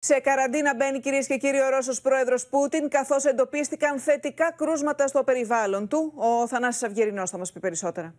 Σε καραντίνα μπαίνει κυρίες και κύριοι ο Ρώσος πρόεδρος Πούτιν, καθώς εντοπίστηκαν θετικά κρούσματα στο περιβάλλον του. Ο Θανάσης Αυγερινός θα μας πει περισσότερα.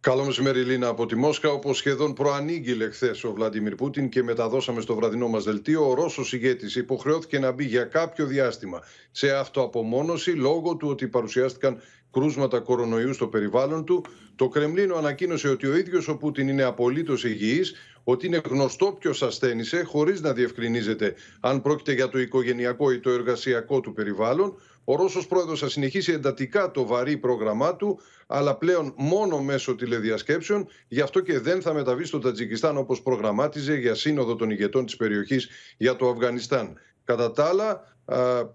Καλό μεσημέρι, Λίνα, από τη Μόσχα. Όπως σχεδόν προανήγγειλε χθες ο Βλαντιμίρ Πούτιν και μεταδώσαμε στο βραδινό μας δελτίο, ο Ρώσος ηγέτης υποχρεώθηκε να μπει για κάποιο διάστημα σε αυτοαπομόνωση λόγω του ότι παρουσιάστηκαν κρούσματα κορονοϊού στο περιβάλλον του. Το Κρεμλίνο ανακοίνωσε ότι ο ίδιος ο Πούτιν είναι απολύτως υγιής, ότι είναι γνωστό ποιος ασθένησε, χωρίς να διευκρινίζεται αν πρόκειται για το οικογενειακό ή το εργασιακό του περιβάλλον. Ο Ρώσος πρόεδρος θα συνεχίσει εντατικά το βαρύ πρόγραμμά του, αλλά πλέον μόνο μέσω τηλεδιασκέψεων. Γι' αυτό και δεν θα μεταβεί στο Τατζικιστάν όπως προγραμμάτιζε για σύνοδο των ηγετών της περιοχής για το Αφγανιστάν. Κατά τα άλλα,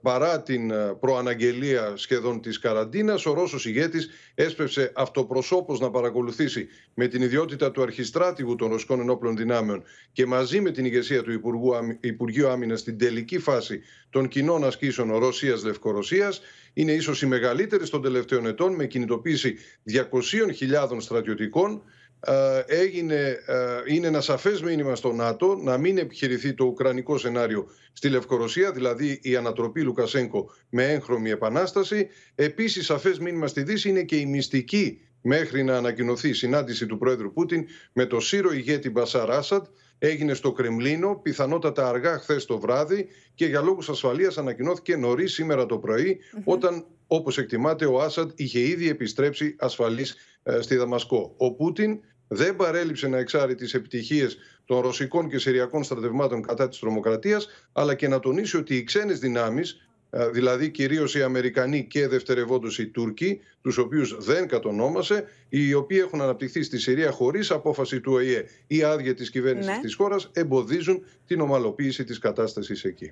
παρά την ε, προαναγγελία σχεδόν της καραντίνας, ο Ρώσος ηγέτης έσπευσε αυτοπροσώπως να παρακολουθήσει με την ιδιότητα του αρχιστράτηγου των Ρωσικών Ενόπλων Δυνάμεων και μαζί με την ηγεσία του Υπουργού, Υπουργείου Άμυνας στην τελική φάση των κοινών ασκήσεων Ρωσίας-Λευκορωσίας είναι ίσως η μεγαλύτερη των τελευταίων ετών με κινητοποίηση 200.000 στρατιωτικών ε, έγινε, ε, είναι ένα σαφές μήνυμα στο ΝΑΤΟ να μην επιχειρηθεί το ουκρανικό σενάριο στη Λευκορωσία, δηλαδή η ανατροπή Λουκασέγκο με έγχρωμη επανάσταση. Επίσης σαφές μήνυμα στη Δύση είναι και η μυστική μέχρι να ανακοινωθεί η συνάντηση του Πρόεδρου Πούτιν με τον Σύρο ηγέτη Μπασάρ Άσαντ, έγινε στο Κρεμλίνο, πιθανότατα αργά χθες το βράδυ και για λόγους ασφαλείας ανακοινώθηκε νωρίς σήμερα το πρωι όταν όπως εκτιμάται ο Άσαντ είχε ήδη επιστρέψει ασφαλής ε, στη Δαμασκό. Ο Πούτιν δεν παρέλειψε να εξάρει τις επιτυχίες των ρωσικών και συριακών στρατευμάτων κατά της τρομοκρατίας, αλλά και να τονίσει ότι οι ξένες δυνάμεις ε, δηλαδή κυρίως οι Αμερικανοί και δευτερευόντως οι Τούρκοι, τους οποίους δεν κατονόμασε, οι οποίοι έχουν αναπτυχθεί στη Συρία χωρίς απόφαση του ΟΗΕ ή άδεια της κυβέρνησης ναι. της χώρας, εμποδίζουν την ομαλοποίηση της κατάστασης εκεί.